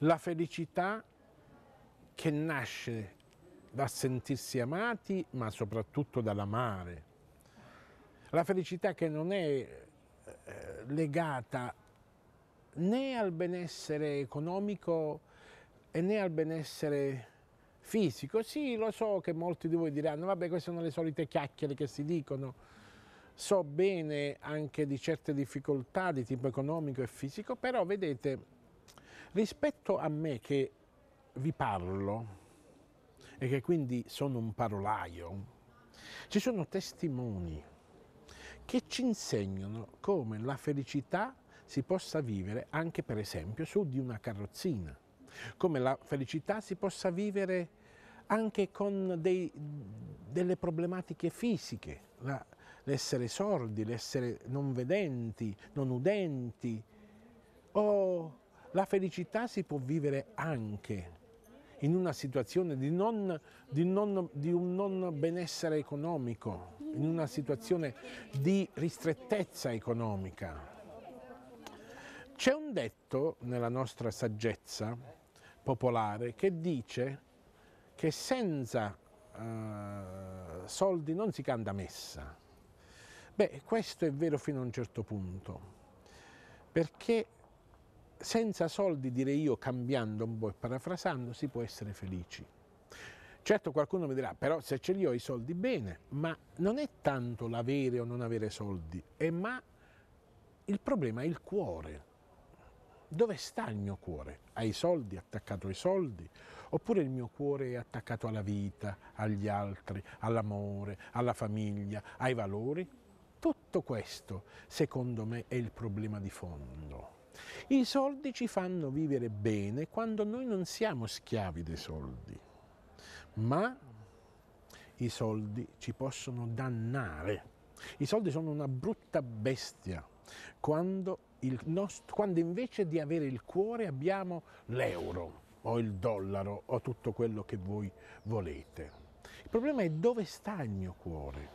la felicità che nasce dal sentirsi amati, ma soprattutto dall'amare. La felicità che non è eh, legata né al benessere economico né al benessere fisico. Sì, lo so che molti di voi diranno, vabbè, queste sono le solite chiacchiere che si dicono. So bene anche di certe difficoltà di tipo economico e fisico, però vedete, Rispetto a me che vi parlo e che quindi sono un parolaio, ci sono testimoni che ci insegnano come la felicità si possa vivere anche per esempio su di una carrozzina, come la felicità si possa vivere anche con dei, delle problematiche fisiche, l'essere sordi, l'essere non vedenti, non udenti o la felicità si può vivere anche in una situazione di, non, di, non, di un non benessere economico, in una situazione di ristrettezza economica. C'è un detto nella nostra saggezza popolare che dice che senza eh, soldi non si canta messa. Beh, questo è vero fino a un certo punto, perché senza soldi, direi io, cambiando un po' e parafrasando, si può essere felici. Certo qualcuno mi dirà, però se ce li ho i soldi bene, ma non è tanto l'avere o non avere soldi, è ma il problema è il cuore. Dove sta il mio cuore? Ai soldi, attaccato ai soldi? Oppure il mio cuore è attaccato alla vita, agli altri, all'amore, alla famiglia, ai valori? Tutto questo, secondo me, è il problema di fondo. I soldi ci fanno vivere bene quando noi non siamo schiavi dei soldi, ma i soldi ci possono dannare. I soldi sono una brutta bestia quando, nostro, quando invece di avere il cuore abbiamo l'euro o il dollaro o tutto quello che voi volete. Il problema è dove sta il mio cuore.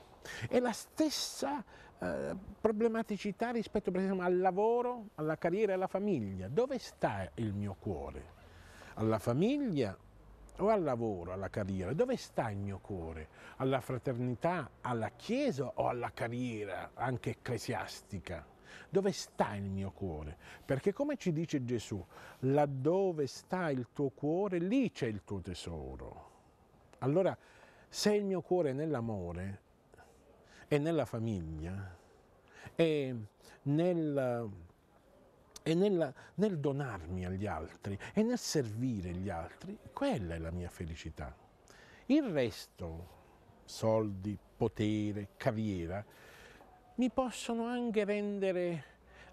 È la stessa eh, problematicità rispetto per esempio al lavoro, alla carriera e alla famiglia. Dove sta il mio cuore? Alla famiglia o al lavoro, alla carriera? Dove sta il mio cuore? Alla fraternità, alla chiesa o alla carriera anche ecclesiastica? Dove sta il mio cuore? Perché come ci dice Gesù, laddove sta il tuo cuore, lì c'è il tuo tesoro. Allora, se il mio cuore è nell'amore, e nella famiglia e nel, e nel, nel donarmi agli altri e nel servire gli altri, quella è la mia felicità. Il resto, soldi, potere, carriera, mi possono anche rendere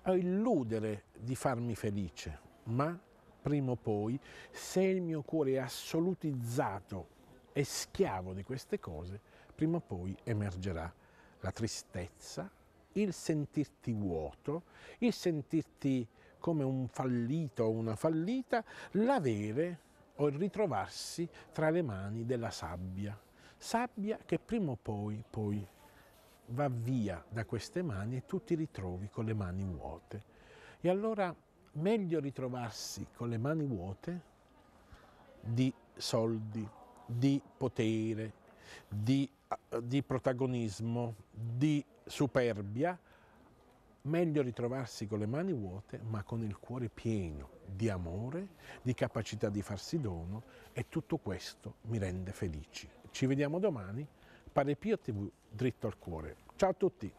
o eh, illudere di farmi felice, ma prima o poi, se il mio cuore è assolutizzato e schiavo di queste cose, prima o poi emergerà la tristezza, il sentirti vuoto, il sentirti come un fallito o una fallita, l'avere o il ritrovarsi tra le mani della sabbia, sabbia che prima o poi, poi va via da queste mani e tu ti ritrovi con le mani vuote. E allora meglio ritrovarsi con le mani vuote di soldi, di potere, di, eh, di protagonismo, di superbia, meglio ritrovarsi con le mani vuote ma con il cuore pieno di amore, di capacità di farsi dono e tutto questo mi rende felici. Ci vediamo domani, Pare Pio TV, dritto al cuore. Ciao a tutti!